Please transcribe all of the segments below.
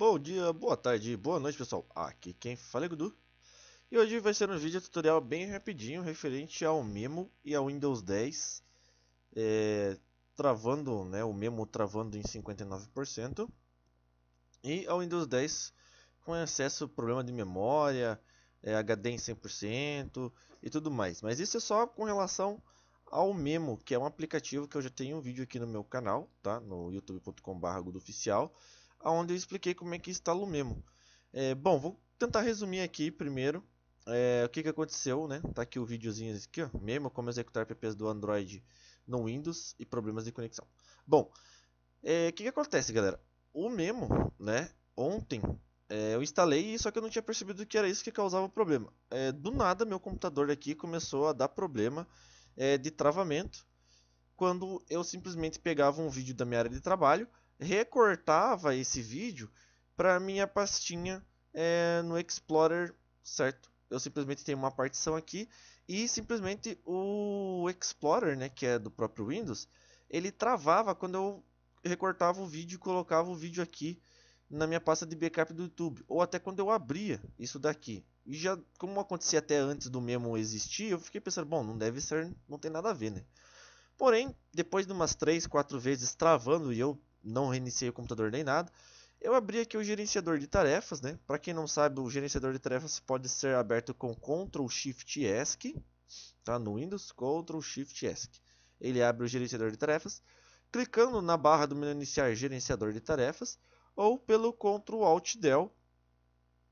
Bom dia, boa tarde, boa noite pessoal, aqui quem fala é Gudu E hoje vai ser um vídeo tutorial bem rapidinho referente ao Memo e ao Windows 10 é, Travando, né, o Memo travando em 59% E ao Windows 10 com acesso problema de memória, é, HD em 100% e tudo mais Mas isso é só com relação ao Memo, que é um aplicativo que eu já tenho um vídeo aqui no meu canal, tá? No youtube.com.br oficial onde eu expliquei como é que instala o Memo. É, bom, vou tentar resumir aqui primeiro é, o que, que aconteceu, né? Tá aqui o videozinho aqui, ó, Memo, como executar PPs do Android no Windows e problemas de conexão. Bom, é, o é, que, que acontece, galera? O Memo, né, ontem é, eu instalei, só que eu não tinha percebido que era isso que causava o problema. É, do nada, meu computador aqui começou a dar problema é, de travamento quando eu simplesmente pegava um vídeo da minha área de trabalho recortava esse vídeo para minha pastinha é, no Explorer, certo? Eu simplesmente tenho uma partição aqui e simplesmente o Explorer, né, que é do próprio Windows, ele travava quando eu recortava o vídeo e colocava o vídeo aqui na minha pasta de backup do YouTube, ou até quando eu abria isso daqui. E já como acontecia até antes do Memo existir, eu fiquei pensando, bom, não deve ser, não tem nada a ver, né? Porém, depois de umas 3, 4 vezes travando e eu não reiniciei o computador nem nada. Eu abri aqui o gerenciador de tarefas, né? Para quem não sabe, o gerenciador de tarefas pode ser aberto com Ctrl Shift ESC, tá? No Windows, Ctrl Shift ESC. Ele abre o gerenciador de tarefas clicando na barra do menu iniciar gerenciador de tarefas ou pelo Ctrl Alt Del,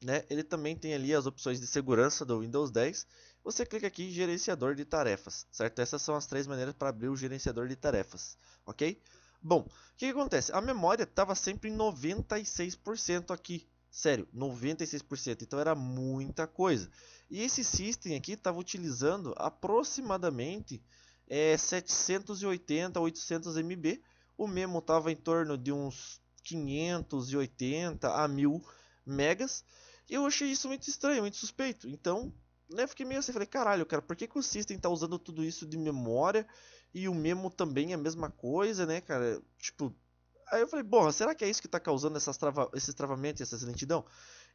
né? Ele também tem ali as opções de segurança do Windows 10. Você clica aqui em gerenciador de tarefas, certo? Essas são as três maneiras para abrir o gerenciador de tarefas, ok? Bom, o que, que acontece? A memória estava sempre em 96% aqui. Sério, 96%. Então era muita coisa. E esse system aqui estava utilizando aproximadamente é, 780 800 MB. O memo estava em torno de uns 580 a 1000 megas. Eu achei isso muito estranho, muito suspeito. Então, né, fiquei meio assim, falei, caralho, cara, por que, que o System está usando tudo isso de memória e o Memo também é a mesma coisa, né, cara? Tipo, aí eu falei, porra, será que é isso que está causando essas trava esses travamentos e essa lentidão?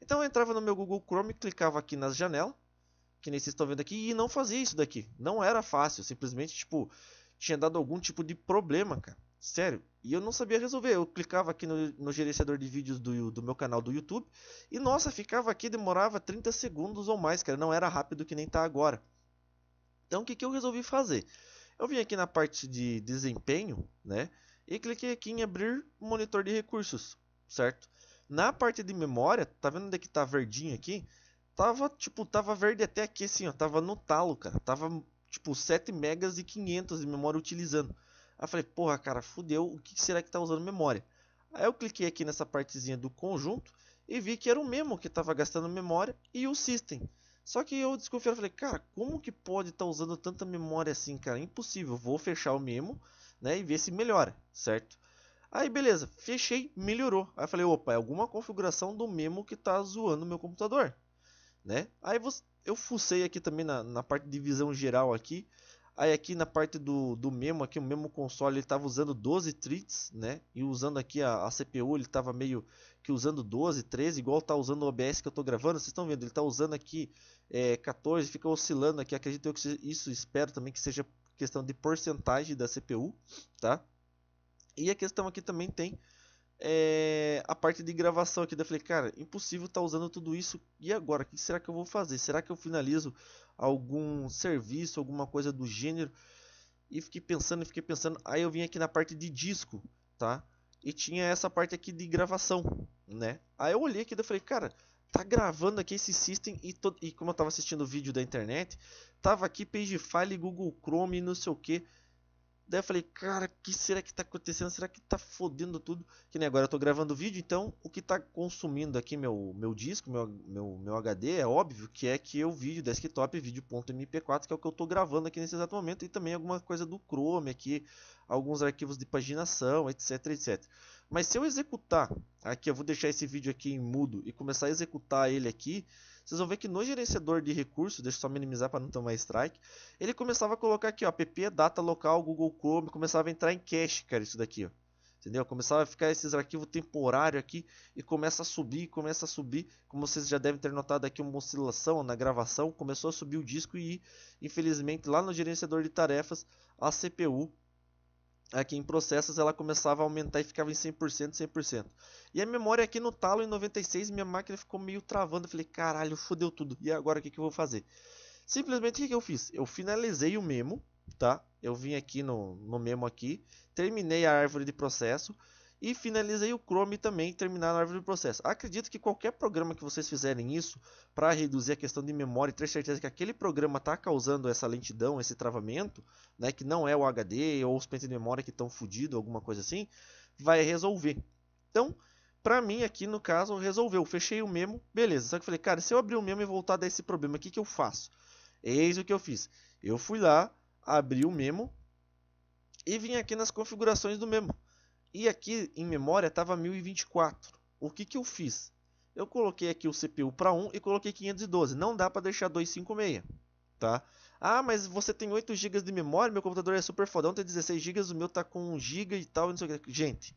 Então eu entrava no meu Google Chrome, clicava aqui nas janelas, que nem vocês estão vendo aqui, e não fazia isso daqui. Não era fácil, simplesmente, tipo, tinha dado algum tipo de problema, cara. Sério, e eu não sabia resolver. Eu clicava aqui no, no gerenciador de vídeos do, do meu canal do YouTube e, nossa, ficava aqui, demorava 30 segundos ou mais, cara. Não era rápido que nem tá agora. Então, o que, que eu resolvi fazer? Eu vim aqui na parte de desempenho, né? E cliquei aqui em abrir monitor de recursos, certo? Na parte de memória, tá vendo onde é que tá verdinho aqui? Tava, tipo, tava verde até aqui assim, ó, tava no talo, cara. Tava, tipo, 7 megas e 500 de memória utilizando. Aí falei, porra, cara, fudeu, o que será que tá usando memória? Aí eu cliquei aqui nessa partezinha do conjunto e vi que era o mesmo que estava gastando memória e o system. Só que eu desconfio, eu falei, cara, como que pode estar tá usando tanta memória assim, cara? Impossível, vou fechar o memo, né, e ver se melhora, certo? Aí beleza, fechei, melhorou. Aí falei, opa, é alguma configuração do memo que tá zoando meu computador, né? Aí eu fucei aqui também na, na parte de visão geral aqui. Aí aqui na parte do, do memo, aqui o memo console ele estava usando 12 trits, né? E usando aqui a, a CPU, ele estava meio que usando 12, 13, igual tá usando o OBS que eu tô gravando. Vocês estão vendo, ele tá usando aqui é, 14, fica oscilando aqui. Acredito eu que isso espero também que seja questão de porcentagem da CPU, tá? E a questão aqui também tem é, a parte de gravação aqui. Eu falei, cara, impossível estar tá usando tudo isso. E agora, o que será que eu vou fazer? Será que eu finalizo algum serviço, alguma coisa do gênero? E fiquei pensando, fiquei pensando. Aí eu vim aqui na parte de disco, tá? E tinha essa parte aqui de gravação, né? Aí eu olhei aqui e falei, cara, tá gravando aqui esse system e, e como eu tava assistindo o vídeo da internet, tava aqui Pagefile, Google Chrome, não sei o que. Daí eu falei, cara, que será que tá acontecendo? Será que tá fodendo tudo? Que nem agora eu tô gravando vídeo, então o que tá consumindo aqui meu, meu disco, meu, meu, meu HD, é óbvio que é que o vídeo desktop, vídeo.mp4, que é o que eu tô gravando aqui nesse exato momento, e também alguma coisa do Chrome aqui, alguns arquivos de paginação, etc, etc. Mas se eu executar, aqui eu vou deixar esse vídeo aqui em mudo e começar a executar ele aqui, vocês vão ver que no gerenciador de recursos, deixa eu só minimizar para não tomar strike, ele começava a colocar aqui, ó, app, data local, Google Chrome, começava a entrar em cache, cara, isso daqui, ó. Entendeu? Começava a ficar esses arquivos temporário aqui e começa a subir, começa a subir. Como vocês já devem ter notado aqui uma oscilação na gravação, começou a subir o disco e infelizmente lá no gerenciador de tarefas a CPU aqui é em processos ela começava a aumentar e ficava em 100%, 100%. E a memória aqui no talo em 96, minha máquina ficou meio travando. Eu falei, caralho, fodeu tudo. E agora o que, que eu vou fazer? Simplesmente o que, que eu fiz? Eu finalizei o memo, tá? Eu vim aqui no, no memo aqui, terminei a árvore de processo, e finalizei o Chrome também, terminar a árvore do processo. Acredito que qualquer programa que vocês fizerem isso, para reduzir a questão de memória e ter certeza que aquele programa está causando essa lentidão, esse travamento, né, que não é o HD ou os pentes de memória que estão fodidos, alguma coisa assim, vai resolver. Então, para mim aqui no caso, resolveu. Fechei o memo, beleza. Só que eu falei, cara, se eu abrir o memo e voltar a dar esse problema, o que, que eu faço? Eis o que eu fiz. Eu fui lá, abri o memo e vim aqui nas configurações do memo. E aqui em memória estava 1024. O que, que eu fiz? Eu coloquei aqui o CPU para 1 e coloquei 512. Não dá para deixar 256, tá? Ah, mas você tem 8 GB de memória, meu computador é super fodão, tem 16 GB, o meu está com 1 GB e tal, não sei o que. Gente,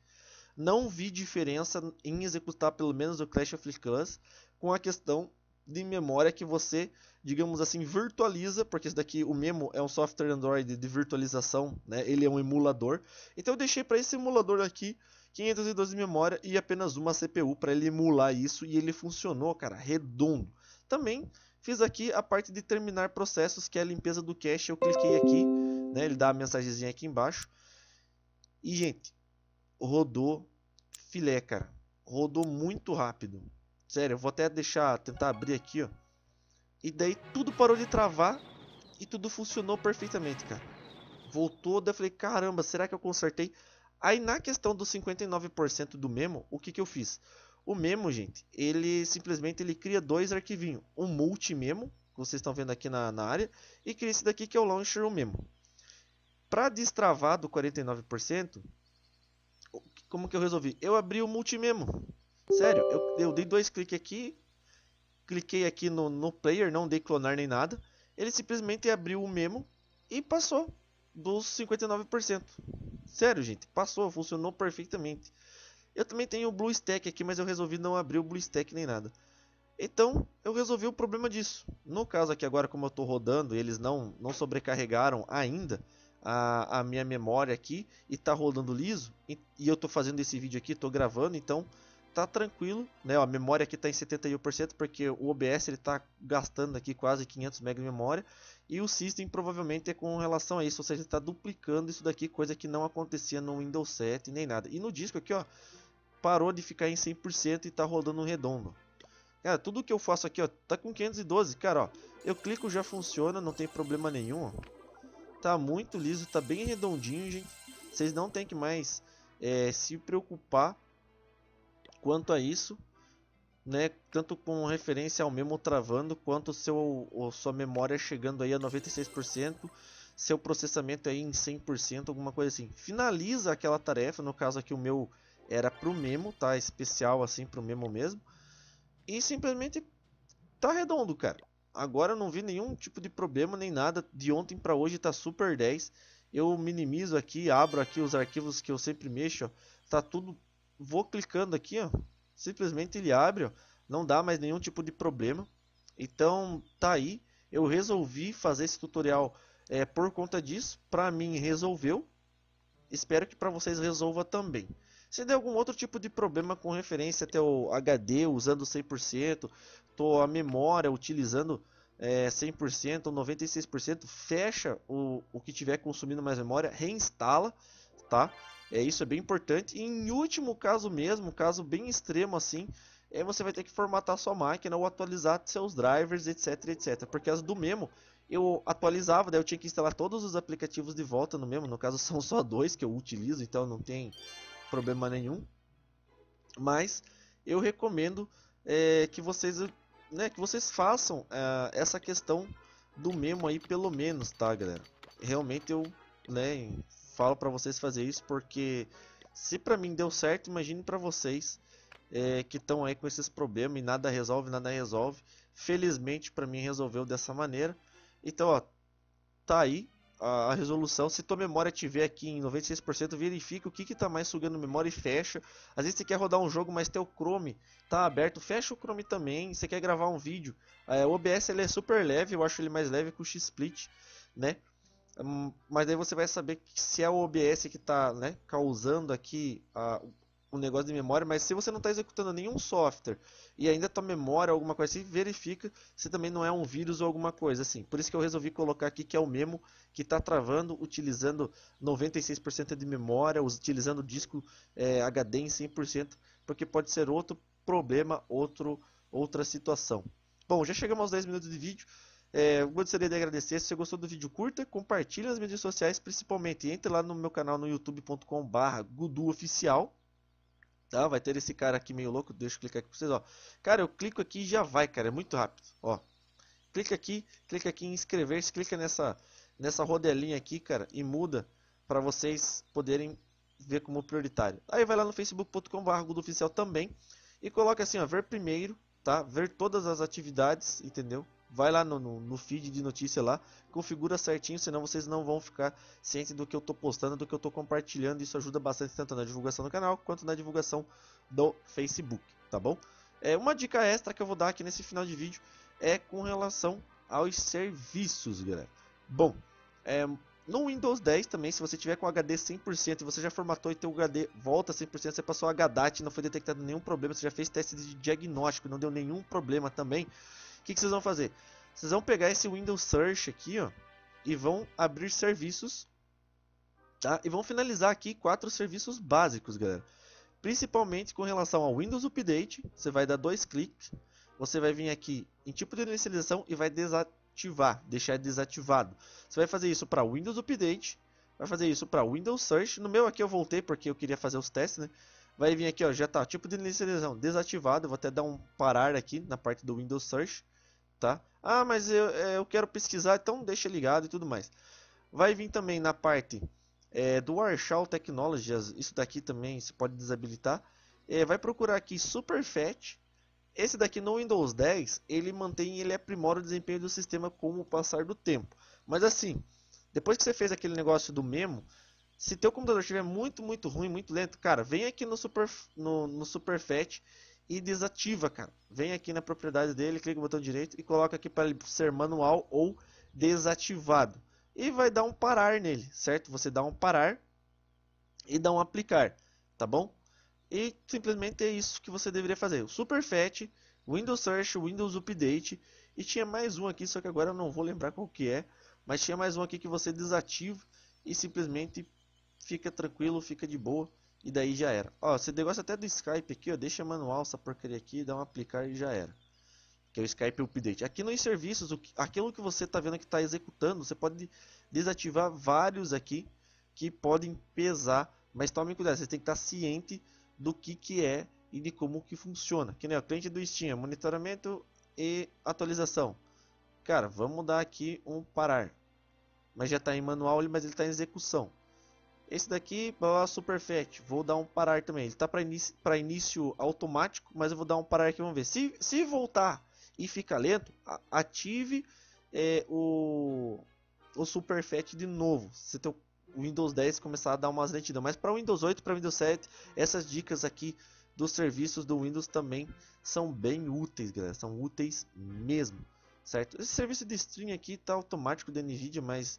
não vi diferença em executar pelo menos o Clash of Clans com a questão de memória que você, digamos assim, virtualiza, porque esse daqui, o Memo, é um software Android de virtualização, né? ele é um emulador. Então eu deixei para esse emulador aqui 512 de memória e apenas uma CPU para ele emular isso e ele funcionou, cara, redondo. Também fiz aqui a parte de terminar processos, que é a limpeza do cache, eu cliquei aqui, né? ele dá a mensagenzinha aqui embaixo. E, gente, rodou filé, cara. Rodou muito rápido. Sério, eu vou até deixar, tentar abrir aqui, ó. E daí tudo parou de travar e tudo funcionou perfeitamente, cara. Voltou, daí eu falei, caramba, será que eu consertei? Aí na questão do 59% do memo, o que que eu fiz? O memo, gente, ele simplesmente ele cria dois arquivinhos. Um multi-memo, que vocês estão vendo aqui na, na área, e cria esse daqui que é o launcher memo. Para destravar do 49%, como que eu resolvi? Eu abri o multi-memo. Sério, eu, eu dei dois cliques aqui, cliquei aqui no, no player, não dei clonar nem nada. Ele simplesmente abriu o memo e passou dos 59%. Sério, gente, passou, funcionou perfeitamente. Eu também tenho o BlueStack aqui, mas eu resolvi não abrir o BlueStack nem nada. Então, eu resolvi o problema disso. No caso aqui agora, como eu estou rodando, eles não, não sobrecarregaram ainda a, a minha memória aqui e está rodando liso. E, e eu estou fazendo esse vídeo aqui, estou gravando, então tá tranquilo, né? A memória aqui tá em 71% porque o OBS ele tá gastando aqui quase 500 MB de memória e o System provavelmente é com relação a isso, ou seja, está duplicando isso daqui, coisa que não acontecia no Windows 7 nem nada. E no disco aqui, ó, parou de ficar em 100% e tá rodando redondo. Cara, tudo que eu faço aqui, ó, tá com 512, cara, ó, eu clico já funciona, não tem problema nenhum, ó. Tá muito liso, tá bem redondinho, gente. Vocês não tem que mais é, se preocupar quanto a isso, né, tanto com referência ao memo travando quanto seu sua memória chegando aí a 96%, seu processamento aí em 100%, alguma coisa assim. Finaliza aquela tarefa, no caso aqui o meu era pro memo, tá especial assim pro memo mesmo. E simplesmente tá redondo, cara. Agora eu não vi nenhum tipo de problema nem nada. De ontem para hoje tá super 10. Eu minimizo aqui, abro aqui os arquivos que eu sempre mexo, ó. Tá tudo vou clicando aqui, ó, simplesmente ele abre, ó, não dá mais nenhum tipo de problema. Então tá aí, eu resolvi fazer esse tutorial é, por conta disso, para mim resolveu. Espero que para vocês resolva também. Se der algum outro tipo de problema com referência até o HD usando 100%, tô a memória utilizando é, 100% ou 96%, fecha o, o que tiver consumindo mais memória, reinstala, tá? É, isso é bem importante. E em último caso mesmo, caso bem extremo assim, é, você vai ter que formatar sua máquina ou atualizar seus drivers, etc, etc. Porque as do Memo, eu atualizava, daí eu tinha que instalar todos os aplicativos de volta no Memo. No caso, são só dois que eu utilizo, então não tem problema nenhum. Mas eu recomendo é, que vocês né, que vocês façam é, essa questão do memo aí pelo menos, tá, galera? Realmente eu, né, falo para vocês fazer isso porque se para mim deu certo, imagine para vocês é, que estão aí com esses problemas e nada resolve, nada resolve. Felizmente para mim resolveu dessa maneira. Então, ó, tá aí a, a resolução. Se tua memória tiver aqui em 96%, verifica o que que tá mais sugando memória e fecha. Às vezes você quer rodar um jogo, mas teu Chrome tá aberto, fecha o Chrome também. Você quer gravar um vídeo, é, o OBS ele é super leve, eu acho ele mais leve que o XSplit, né? Hum, mas daí você vai saber se é o OBS que está né, causando aqui o um negócio de memória, mas se você não está executando nenhum software e ainda tua memória alguma coisa assim, verifica se também não é um vírus ou alguma coisa assim. Por isso que eu resolvi colocar aqui que é o mesmo que está travando, utilizando 96% de memória, utilizando disco é, HD em 100%, porque pode ser outro problema, outro, outra situação. Bom, já chegamos aos 10 minutos de vídeo. É, gostaria de agradecer. Se você gostou do vídeo, curta, compartilhe nas mídias sociais, principalmente. Entre lá no meu canal no youtube.com/barra Oficial. Tá? Vai ter esse cara aqui meio louco. Deixa eu clicar aqui pra vocês. Ó. Cara, eu clico aqui e já vai, cara. É muito rápido. Ó. Clica aqui, clica aqui em inscrever-se, clica nessa, nessa rodelinha aqui, cara, e muda para vocês poderem ver como prioritário. Aí vai lá no facebook.com.br oficial também e coloca assim, ó, ver primeiro, tá? Ver todas as atividades, entendeu? Vai lá no, no, no feed de notícia lá, configura certinho, senão vocês não vão ficar cientes do que eu estou postando, do que eu estou compartilhando. Isso ajuda bastante tanto na divulgação do canal quanto na divulgação do Facebook, tá bom? É, uma dica extra que eu vou dar aqui nesse final de vídeo é com relação aos serviços, galera. Bom, é, no Windows 10 também, se você tiver com HD 100% e você já formatou e teu HD volta 100%, você passou a HDAT, não foi detectado nenhum problema, você já fez teste de diagnóstico, não deu nenhum problema também, que, que vocês vão fazer? Vocês vão pegar esse Windows Search aqui, ó, e vão abrir serviços, tá? E vão finalizar aqui quatro serviços básicos, galera. Principalmente com relação ao Windows Update, você vai dar dois cliques, você vai vir aqui em tipo de inicialização e vai desativar, deixar desativado. Você vai fazer isso para Windows Update, vai fazer isso para Windows Search. No meu aqui eu voltei porque eu queria fazer os testes, né? Vai vir aqui, ó, já tá tipo de inicialização desativado, vou até dar um parar aqui na parte do Windows Search tá? Ah, mas eu, é, eu quero pesquisar, então deixa ligado e tudo mais. Vai vir também na parte é, do Warshall Technologies, isso daqui também se pode desabilitar. É, vai procurar aqui Superfet. Esse daqui no Windows 10, ele mantém, ele aprimora o desempenho do sistema com o passar do tempo. Mas assim, depois que você fez aquele negócio do memo, se teu computador estiver muito, muito ruim, muito lento, cara, vem aqui no Super, no, no e desativa, cara. Vem aqui na propriedade dele, clica no botão direito e coloca aqui para ele ser manual ou desativado. E vai dar um parar nele, certo? Você dá um parar e dá um aplicar, tá bom? E simplesmente é isso que você deveria fazer. O SuperFetch Windows Search, Windows Update e tinha mais um aqui, só que agora eu não vou lembrar qual que é. Mas tinha mais um aqui que você desativa e simplesmente fica tranquilo, fica de boa. E daí já era. Ó, você negócio até do Skype aqui, ó. Deixa manual essa porcaria aqui, dá um aplicar e já era. Que é o Skype Update. Aqui nos é serviços, o que, aquilo que você está vendo que está executando, você pode desativar vários aqui que podem pesar. Mas tome cuidado, você tem que estar tá ciente do que, que é e de como que funciona. Que nem o cliente do Steam, monitoramento e atualização. Cara, vamos dar aqui um parar. Mas já está em manual, mas ele está em execução. Esse daqui, super fat, vou dar um parar também. Ele tá para início início automático, mas eu vou dar um parar aqui, vamos ver. Se, se voltar e ficar lento, ative é, o, o super fat de novo. Se teu Windows 10 começar a dar umas lentidão. Mas para Windows 8, para Windows 7, essas dicas aqui dos serviços do Windows também são bem úteis, galera. São úteis mesmo, certo? Esse serviço de stream aqui tá automático da NVIDIA, mas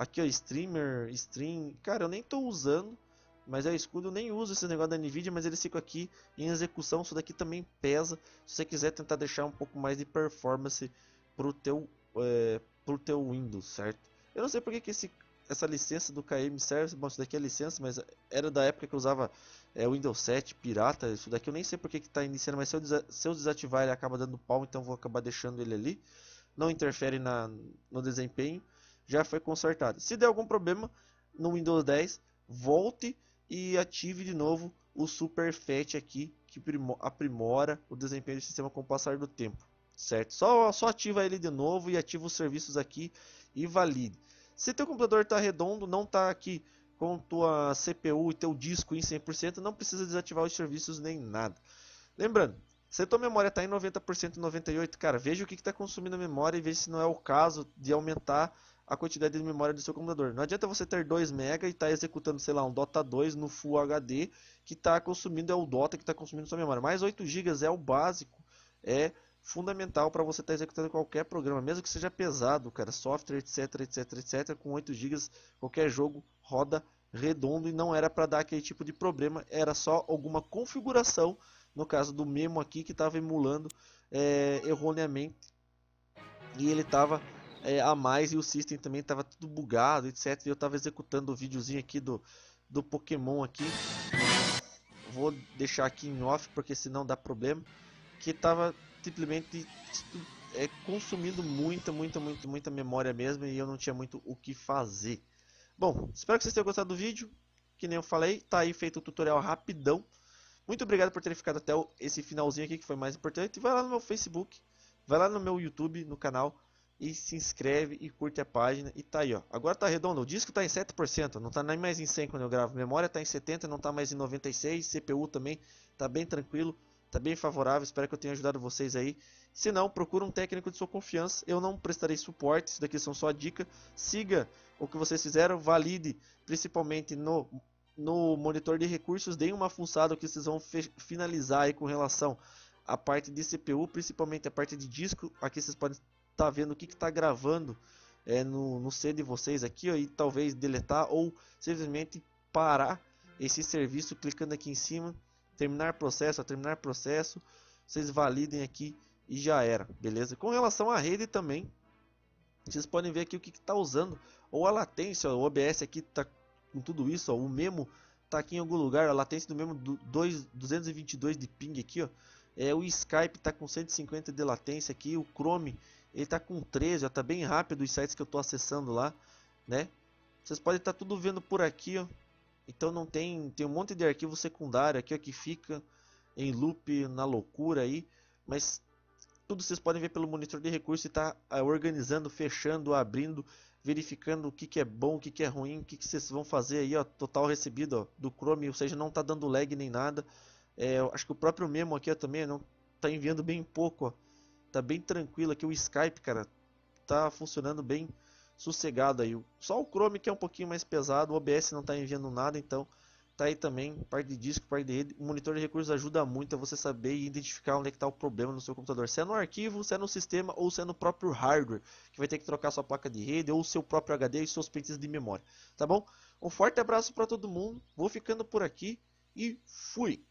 Aqui, ó, streamer, stream. Cara, eu nem tô usando. Mas é escudo, eu nem uso esse negócio da Nvidia, mas ele fica aqui em execução. Isso daqui também pesa. Se você quiser tentar deixar um pouco mais de performance pro teu, é, pro teu Windows, certo? Eu não sei porque que esse, essa licença do KM Service, bom, isso daqui é licença, mas era da época que eu usava é, Windows 7, pirata, isso daqui eu nem sei porque que tá iniciando, mas se eu, se eu desativar ele acaba dando pau, então vou acabar deixando ele ali. Não interfere na, no desempenho já foi consertado Se der algum problema no Windows 10, volte e ative de novo o Super aqui, que aprimora o desempenho do sistema com o passar do tempo. Certo? Só, só ativa ele de novo e ativa os serviços aqui e valide. Se teu computador está redondo, não está aqui com tua CPU e teu disco em 100%, não precisa desativar os serviços nem nada. Lembrando, se tua memória está em 90% 98%, cara, veja o que está consumindo a memória e veja se não é o caso de aumentar a quantidade de memória do seu computador. Não adianta você ter 2 MB e estar tá executando, sei lá, um Dota 2 no Full HD que está consumindo, é o Dota que está consumindo sua memória. Mas 8 GB é o básico, é fundamental para você estar tá executando qualquer programa, mesmo que seja pesado, cara, software, etc, etc, etc. Com 8 GB, qualquer jogo roda redondo e não era para dar aquele tipo de problema, era só alguma configuração, no caso do Memo aqui, que estava emulando é, erroneamente e ele estava é, a mais e o system também estava tudo bugado, etc. E eu estava executando o videozinho aqui do, do Pokémon aqui. Vou deixar aqui em off porque senão dá problema. Que estava simplesmente é, consumindo muita, muita, muita, muita memória mesmo e eu não tinha muito o que fazer. Bom, espero que vocês tenham gostado do vídeo. Que nem eu falei, tá aí feito o um tutorial rapidão. Muito obrigado por terem ficado até esse finalzinho aqui que foi mais importante. Vai lá no meu Facebook, vai lá no meu YouTube, no canal e se inscreve e curte a página e tá aí, ó. Agora tá redondo, o disco tá em 7%, não tá nem mais em 100 quando eu gravo. Memória tá em 70, não tá mais em 96, CPU também tá bem tranquilo, tá bem favorável. Espero que eu tenha ajudado vocês aí. Se não, procura um técnico de sua confiança. Eu não prestarei suporte, isso daqui são só dicas. Siga o que vocês fizeram, valide, principalmente no no monitor de recursos, deem uma fuçada que vocês vão finalizar aí com relação à parte de CPU, principalmente a parte de disco. Aqui vocês podem tá vendo, o que, que tá gravando é, no, no C de vocês aqui ó, e talvez deletar ou simplesmente parar esse serviço clicando aqui em cima, terminar processo, ó, terminar processo, vocês validem aqui e já era, beleza? Com relação à rede também, vocês podem ver aqui o que está usando, ou a latência, ó, o OBS aqui está com tudo isso, ó, o memo tá aqui em algum lugar, a latência do mesmo do, dois, 222 de ping aqui, ó. É, o Skype tá com 150 de latência aqui, o Chrome ele tá com 13, já tá bem rápido os sites que eu tô acessando lá, né? Vocês podem estar tá tudo vendo por aqui, ó. Então não tem, tem um monte de arquivo secundário aqui ó, que fica em loop na loucura aí, mas tudo vocês podem ver pelo monitor de recurso e tá é, organizando, fechando, abrindo, verificando o que, que é bom, o que, que é ruim, o que, que vocês vão fazer aí, ó, total recebido ó, do Chrome, ou seja, não tá dando lag nem nada. É, acho que o próprio Memo aqui ó, também não tá enviando bem pouco, ó tá bem tranquilo aqui. O Skype, cara, tá funcionando bem sossegado aí. Só o Chrome que é um pouquinho mais pesado, o OBS não tá enviando nada, então tá aí também, parte de disco, parte de rede. O monitor de recursos ajuda muito a você saber e identificar onde é que tá o problema no seu computador. Se é no arquivo, se é no sistema ou se é no próprio hardware, que vai ter que trocar sua placa de rede ou seu próprio HD e seus pentes de memória, tá bom? Um forte abraço para todo mundo. Vou ficando por aqui e fui.